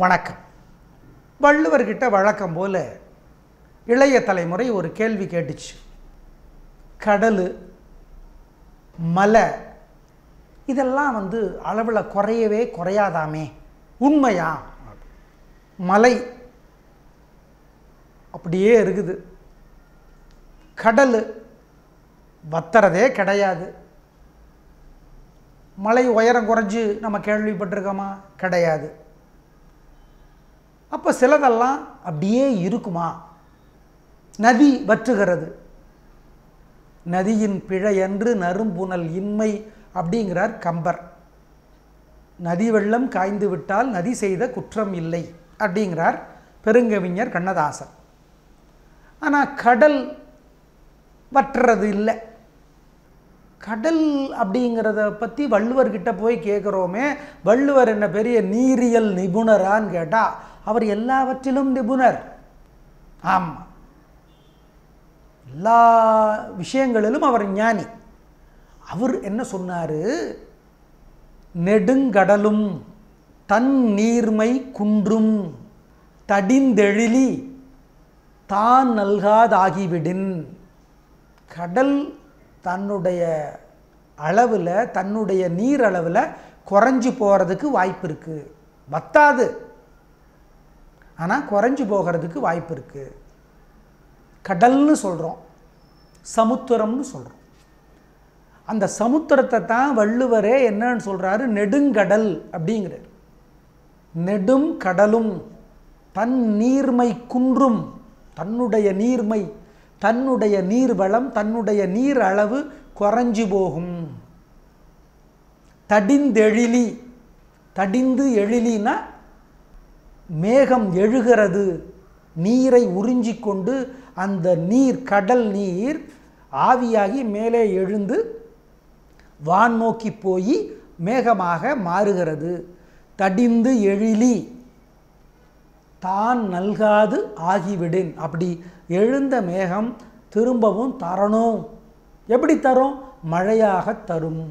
வணக்கம் வள்ளுவர்கிட்ட வழக்கம் போல் இளைய தலைமுறை ஒரு கேள்வி கேட்டுச்சு கடல் மலை இதெல்லாம் வந்து அளவில் குறையவே குறையாதாமே உண்மையா மலை அப்படியே இருக்குது கடல் வத்துறதே கிடையாது மலை உயரம் குறைஞ்சி நம்ம கேள்விப்பட்டிருக்கோமா கிடையாது அப்போ சிலதெல்லாம் அப்படியே இருக்குமா நதி வற்றுகிறது நதியின் பிழையன்று நரும்புணல் இன்மை அப்படிங்கிறார் கம்பர் நதி வெள்ளம் காய்ந்து விட்டால் நதி செய்த குற்றம் இல்லை அப்படிங்கிறார் பெருங்கவிஞர் கண்ணதாசன் ஆனால் கடல் வற்றுறது இல்லை கடல் அப்படிங்கிறத பற்றி வள்ளுவர்கிட்ட போய் கேட்குறோமே வள்ளுவர் என்ன பெரிய நீரியல் நிபுணரான்னு கேட்டால் அவர் எல்லாவற்றிலும் நிபுணர் ஆமாம் எல்லா விஷயங்களிலும் அவர் ஞானி அவர் என்ன சொன்னார் நெடுங்கடலும் தன் நீர்மை குன்றும் தடிந்தெழிலி தான் நல்காதாகிவிடின் கடல் தன்னுடைய அளவில் தன்னுடைய நீர் அளவில் குறைஞ்சி போகிறதுக்கு வாய்ப்பு இருக்குது வத்தாது ஆனால் குறைஞ்சி போகிறதுக்கு வாய்ப்பு இருக்குது கடல்னு சொல்கிறோம் சமுத்திரம்னு சொல்கிறோம் அந்த சமுத்திரத்தை தான் வள்ளுவரே என்னன்னு சொல்கிறாரு நெடுங்கடல் அப்படிங்கிறார் நெடும் கடலும் தன் நீர்மை குன்றும் தன்னுடைய நீர்மை தன்னுடைய நீர்வளம் தன்னுடைய நீர் அளவு குறைஞ்சு போகும் தடிந்தெழிலி தடிந்து எழிலினா மேகம் எழுகிறது நீரை உறிஞ்சி கொண்டு அந்த நீர் கடல் நீர் ஆவியாகி மேலே எழுந்து வான் நோக்கி போய் மேகமாக மாறுகிறது தடிந்து எழிலி தான் நல்காது ஆகிவிடேன் அப்படி எழுந்த மேகம் திரும்பவும் தரணும் எப்படி தரும் மழையாக தரும்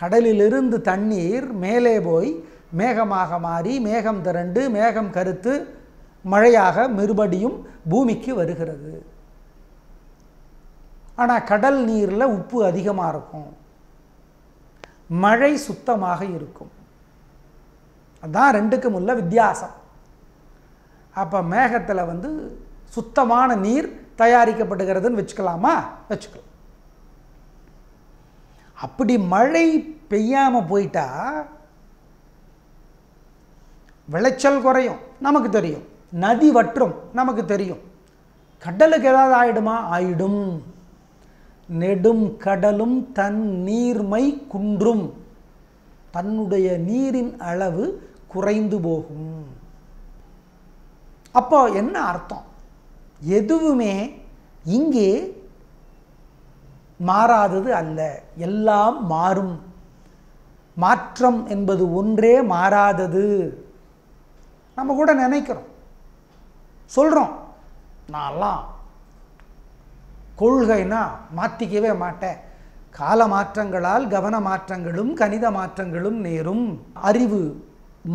கடலிலிருந்து தண்ணீர் மேலே போய் மேகமாக மாறி மேகம் திரண்டு மேகம் கருத்து மழையாக மறுபடியும் பூமிக்கு வருகிறது ஆனால் கடல் நீரில் உப்பு அதிகமாக இருக்கும் மழை சுத்தமாக இருக்கும் அதான் ரெண்டுக்கும் உள்ள வித்தியாசம் அப்போ மேகத்தில் வந்து சுத்தமான நீர் தயாரிக்கப்படுகிறதுன்னு வச்சுக்கலாமா வச்சுக்கலாம் அப்படி மழை பெய்யாமல் போயிட்டா விளைச்சல் குறையும் நமக்கு தெரியும் நதி வற்றும் நமக்கு தெரியும் கடலுக்கு ஏதாவது ஆயிடுமா ஆயிடும் நெடும் கடலும் தன் நீர்மை குன்றும் தன்னுடைய நீரின் அளவு குறைந்து போகும் அப்போ என்ன அர்த்தம் எதுவுமே இங்கே மாறாதது அல்ல எல்லாம் மாறும் மாற்றம் என்பது ஒன்றே மாறாதது நம்ம கூட நினைக்கிறோம் சொல்கிறோம் நான்லாம் கொள்கைனா மாற்றிக்கவே மாட்டேன் கால மாற்றங்களால் கவன மாற்றங்களும் கணித மாற்றங்களும் நேரும் அறிவு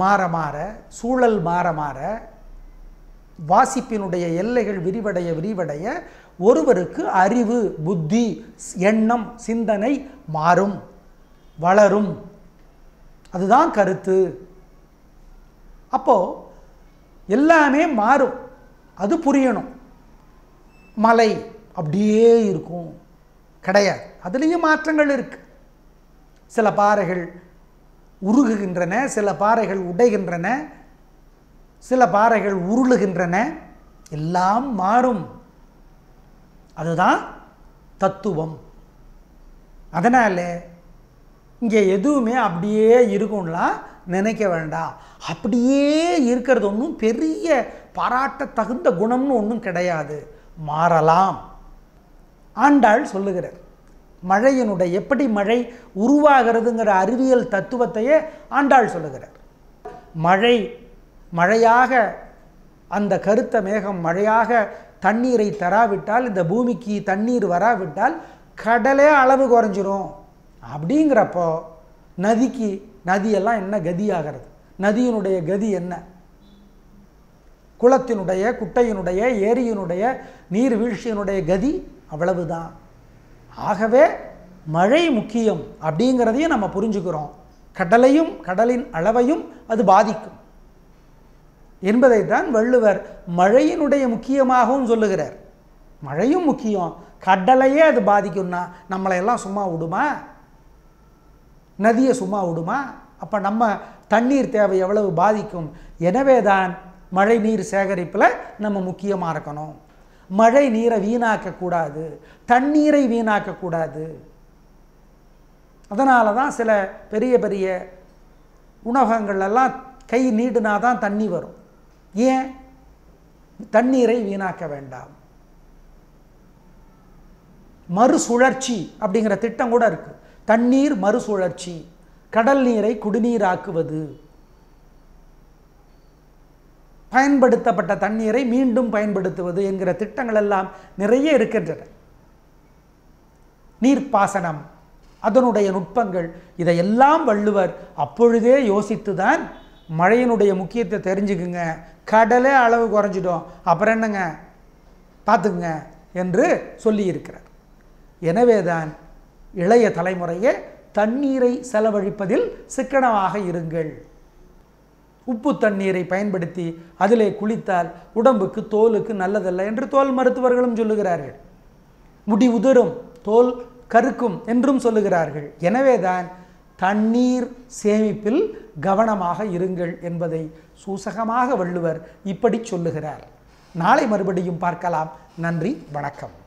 மாற மாற சூழல் மாற மாற வாசிப்பினுடைய எல்லைகள் விரிவடைய விரிவடைய ஒருவருக்கு அறிவு புத்தி எண்ணம் சிந்தனை மாறும் வளரும் அதுதான் கருத்து அப்போது எல்லாமே மாறும் அது புரியணும் மலை அப்படியே இருக்கும் கிடையாது அதுலேயும் மாற்றங்கள் இருக்குது சில பாறைகள் உருகுகின்றன சில பாறைகள் உடைகின்றன சில பாறைகள் உருளுகின்றன எல்லாம் மாறும் அதுதான் தத்துவம் அதனால் இங்கே எதுவுமே அப்படியே இருக்கும்லாம் நினைக்க வேண்டாம் அப்படியே இருக்கிறது ஒன்றும் பெரிய பாராட்ட தகுந்த குணம்னு ஒன்றும் கிடையாது மாறலாம் ஆண்டாள் சொல்லுகிறார் மழையினுடைய எப்படி மழை உருவாகிறதுங்கிற அறிவியல் தத்துவத்தையே ஆண்டாள் சொல்லுகிறார் மழை மழையாக அந்த கருத்த மேகம் மழையாக தண்ணீரை தராவிட்டால் இந்த பூமிக்கு தண்ணீர் வராவிட்டால் கடலே அளவு குறைஞ்சிரும் அப்படிங்கிறப்போ நதிக்கு நதியெல்லாம் என்ன கதியாகிறது நதியினுடைய கதி என்ன குளத்தினுடைய குட்டையினுடைய ஏரியினுடைய நீர்வீழ்ச்சியினுடைய கதி அவ்வளவுதான் ஆகவே மழை முக்கியம் அப்படிங்கிறதையும் நம்ம புரிஞ்சுக்கிறோம் கடலையும் கடலின் அளவையும் அது பாதிக்கும் என்பதை தான் வள்ளுவர் மழையினுடைய முக்கியமாகவும் சொல்லுகிறார் மழையும் முக்கியம் கடலையே அது பாதிக்கும்னா நம்மளையெல்லாம் சும்மா விடுமா நதியை சும்மா விடுமா அப்போ நம்ம தண்ணீர் தேவை எவ்வளவு பாதிக்கும் எனவே தான் மழை நீர் சேகரிப்பில் நம்ம முக்கியமாக இருக்கணும் மழை நீரை வீணாக்கக்கூடாது தண்ணீரை வீணாக்கக்கூடாது அதனால தான் சில பெரிய பெரிய உணவகங்கள்லாம் கை நீடுனா தான் தண்ணி வரும் ஏன் தண்ணீரை வீணாக்க வேண்டாம் மறுசுழற்சி அப்படிங்கிற திட்டம் கூட இருக்குது தண்ணீர் மறுசுழற்சி கடல் நீரை குடிநீராக்குவது பயன்படுத்தப்பட்ட தண்ணீரை மீண்டும் பயன்படுத்துவது என்கிற திட்டங்கள் எல்லாம் நிறைய இருக்கின்றன நீர்ப்பாசனம் அதனுடைய நுட்பங்கள் இதையெல்லாம் வள்ளுவர் அப்பொழுதே யோசித்து தான் மழையினுடைய முக்கியத்தை தெரிஞ்சுக்குங்க கடலே அளவு குறைஞ்சிடும் அப்புறம் என்னங்க பார்த்துக்குங்க என்று சொல்லியிருக்கிறார் எனவே தான் இளைய தலைமுறையே தண்ணீரை செலவழிப்பதில் சிக்கனமாக இருங்கள் உப்பு தண்ணீரை பயன்படுத்தி அதிலே குளித்தால் உடம்புக்கு தோலுக்கு நல்லதல்ல என்று தோல் மருத்துவர்களும் சொல்லுகிறார்கள் முடி உதிரும் தோல் கருக்கும் என்றும் சொல்லுகிறார்கள் எனவேதான் தண்ணீர் சேமிப்பில் கவனமாக இருங்கள் என்பதை சூசகமாக வள்ளுவர் இப்படி சொல்லுகிறார் நாளை மறுபடியும் பார்க்கலாம் நன்றி வணக்கம்